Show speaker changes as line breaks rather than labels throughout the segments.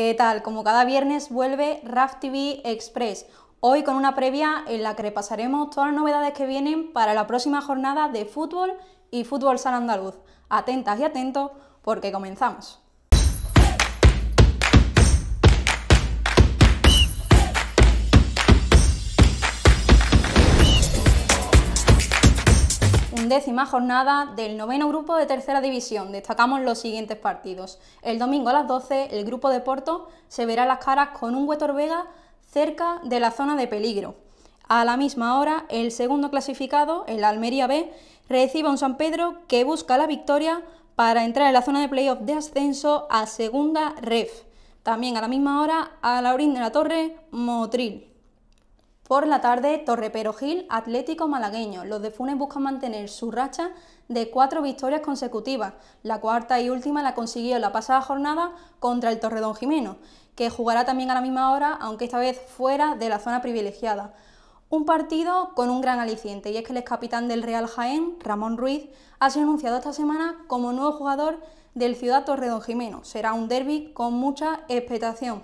¿Qué tal? Como cada viernes vuelve RAF TV Express. Hoy con una previa en la que repasaremos todas las novedades que vienen para la próxima jornada de fútbol y fútbol sala andaluz. Atentas y atentos porque comenzamos. undécima jornada del noveno grupo de tercera división. Destacamos los siguientes partidos. El domingo a las 12, el grupo de Porto se verá las caras con un Huetor Vega cerca de la zona de peligro. A la misma hora, el segundo clasificado, el Almería B, recibe a un San Pedro que busca la victoria para entrar en la zona de playoff de ascenso a segunda ref. También a la misma hora, a Laurín de la Torre, Motril. Por la tarde, Gil, Atlético Malagueño. Los de Funes buscan mantener su racha de cuatro victorias consecutivas. La cuarta y última la consiguió la pasada jornada contra el Torredón Jimeno, que jugará también a la misma hora, aunque esta vez fuera de la zona privilegiada. Un partido con un gran aliciente, y es que el ex capitán del Real Jaén, Ramón Ruiz, ha sido anunciado esta semana como nuevo jugador del Ciudad Torredón Jimeno. Será un derby con mucha expectación.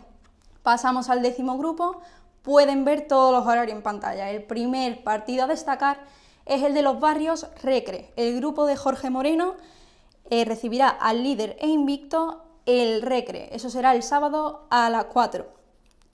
Pasamos al décimo grupo, pueden ver todos los horarios en pantalla. El primer partido a destacar es el de los barrios Recre. El grupo de Jorge Moreno eh, recibirá al líder e invicto el Recre. Eso será el sábado a las 4.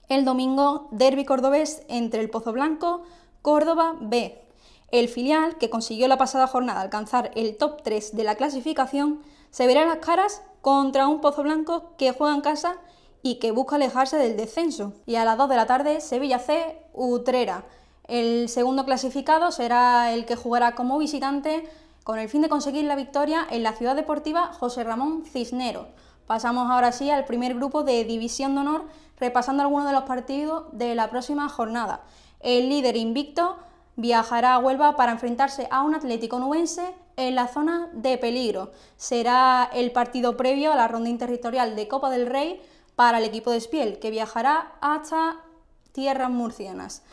El domingo, Derby Cordobés entre el Pozo Blanco, Córdoba B. El filial, que consiguió la pasada jornada alcanzar el top 3 de la clasificación, se verá las caras contra un Pozo Blanco que juega en casa y que busca alejarse del descenso. Y a las 2 de la tarde, Sevilla C, Utrera. El segundo clasificado será el que jugará como visitante con el fin de conseguir la victoria en la ciudad deportiva José Ramón Cisnero. Pasamos ahora sí al primer grupo de División de Honor, repasando algunos de los partidos de la próxima jornada. El líder invicto viajará a Huelva para enfrentarse a un Atlético Nubense en la zona de peligro. Será el partido previo a la ronda interritorial de Copa del Rey para el equipo de Spiel, que viajará hasta tierras murcianas.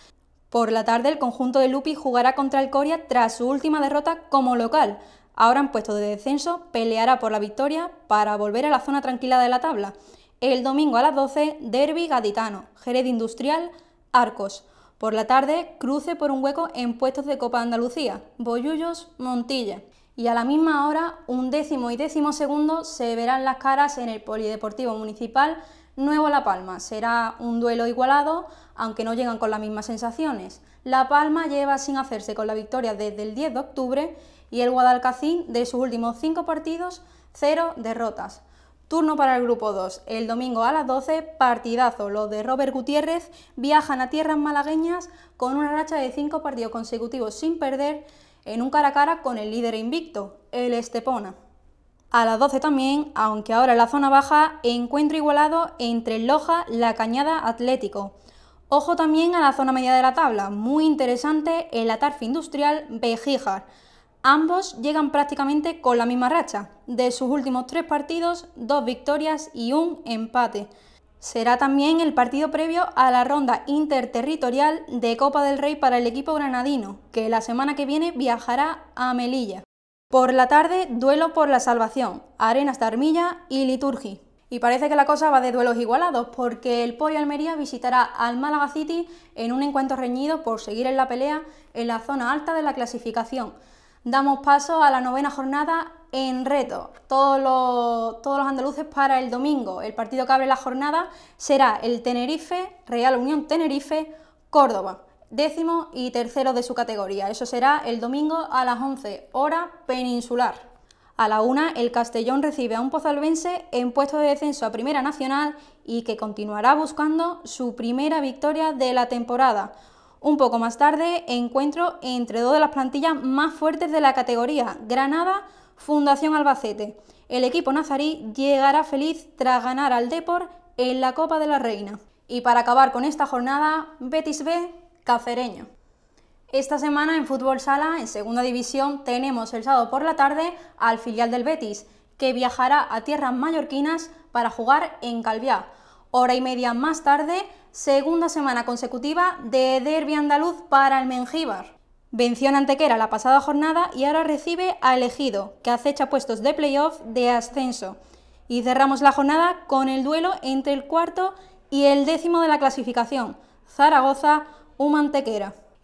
Por la tarde, el conjunto de Lupi jugará contra el Coria tras su última derrota como local. Ahora en puesto de descenso, peleará por la victoria para volver a la zona tranquila de la tabla. El domingo a las 12, Derby Gaditano, Jerez Industrial, Arcos. Por la tarde, cruce por un hueco en puestos de Copa Andalucía, Boyullos, Montilla y a la misma hora, un décimo y décimo segundo, se verán las caras en el Polideportivo Municipal Nuevo La Palma. Será un duelo igualado, aunque no llegan con las mismas sensaciones. La Palma lleva sin hacerse con la victoria desde el 10 de octubre y el Guadalcacín de sus últimos cinco partidos, cero derrotas. Turno para el grupo 2. El domingo a las 12, partidazo. Los de Robert Gutiérrez viajan a tierras malagueñas con una racha de cinco partidos consecutivos sin perder en un cara a cara con el líder invicto, el Estepona. A las 12 también, aunque ahora en la zona baja, encuentro igualado entre Loja, La Cañada, Atlético. Ojo también a la zona media de la tabla, muy interesante el Atarfe Industrial, Bejíjar. Ambos llegan prácticamente con la misma racha. De sus últimos tres partidos, dos victorias y un empate. Será también el partido previo a la ronda interterritorial de Copa del Rey para el equipo granadino, que la semana que viene viajará a Melilla. Por la tarde, duelo por la salvación, Arenas de Armilla y Liturgi. Y parece que la cosa va de duelos igualados, porque el Poli Almería visitará al Málaga City en un encuentro reñido por seguir en la pelea en la zona alta de la clasificación. Damos paso a la novena jornada en reto todos los, todos los andaluces para el domingo. El partido que abre la jornada será el Tenerife, Real Unión Tenerife, Córdoba, décimo y tercero de su categoría. Eso será el domingo a las 11 hora peninsular. A la una, el Castellón recibe a un pozalbense en puesto de descenso a Primera Nacional y que continuará buscando su primera victoria de la temporada. Un poco más tarde, encuentro entre dos de las plantillas más fuertes de la categoría, Granada Fundación Albacete. El equipo nazarí llegará feliz tras ganar al Depor en la Copa de la Reina. Y para acabar con esta jornada, Betis B, Cacereño. Esta semana en Fútbol Sala, en Segunda División, tenemos el sábado por la tarde al filial del Betis, que viajará a tierras mallorquinas para jugar en Calviá. Hora y media más tarde, segunda semana consecutiva de derby andaluz para el Mengíbar. Venció en Antequera la pasada jornada y ahora recibe a Elegido, que acecha puestos de playoff de ascenso. Y cerramos la jornada con el duelo entre el cuarto y el décimo de la clasificación, Zaragoza u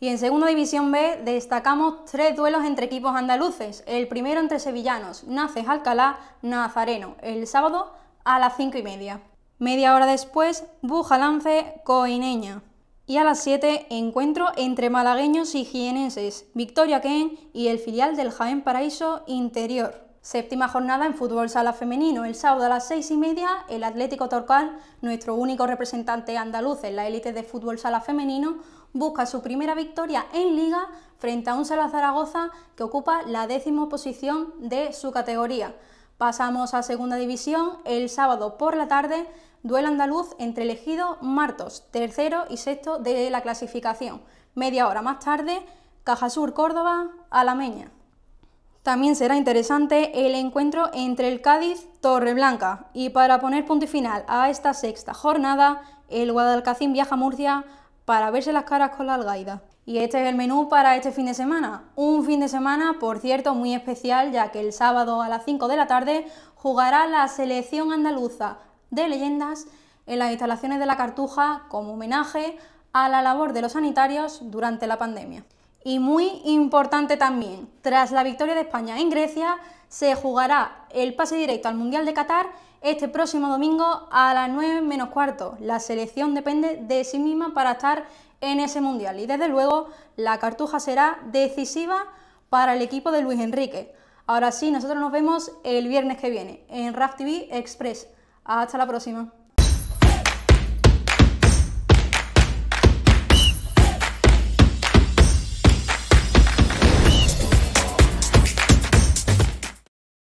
Y en Segunda División B destacamos tres duelos entre equipos andaluces. El primero entre sevillanos, Naces Alcalá, Nazareno, el sábado a las cinco y media. Media hora después, Bujalance, Coineña. Y a las 7, encuentro entre malagueños y jienenses, Victoria Ken y el filial del Jaén Paraíso Interior. Séptima jornada en fútbol sala femenino. El sábado a las seis y media, el Atlético Torcal, nuestro único representante andaluz en la élite de fútbol sala femenino, busca su primera victoria en Liga frente a un Sala Zaragoza que ocupa la décima posición de su categoría. Pasamos a segunda división. El sábado por la tarde, duelo andaluz entre elegido Martos, tercero y sexto de la clasificación. Media hora más tarde, Cajasur Córdoba, Alameña. También será interesante el encuentro entre el Cádiz Torreblanca. Y para poner punto y final a esta sexta jornada, el Guadalcacín viaja a Murcia para verse las caras con la algaida. Y este es el menú para este fin de semana. Un fin de semana, por cierto, muy especial, ya que el sábado a las 5 de la tarde jugará la selección andaluza de leyendas en las instalaciones de la Cartuja como homenaje a la labor de los sanitarios durante la pandemia. Y muy importante también, tras la victoria de España en Grecia, se jugará el pase directo al Mundial de Qatar este próximo domingo a las 9 menos cuarto. La selección depende de sí misma para estar en ese mundial y desde luego la cartuja será decisiva para el equipo de Luis Enrique. Ahora sí, nosotros nos vemos el viernes que viene en RAF TV Express. Hasta la próxima.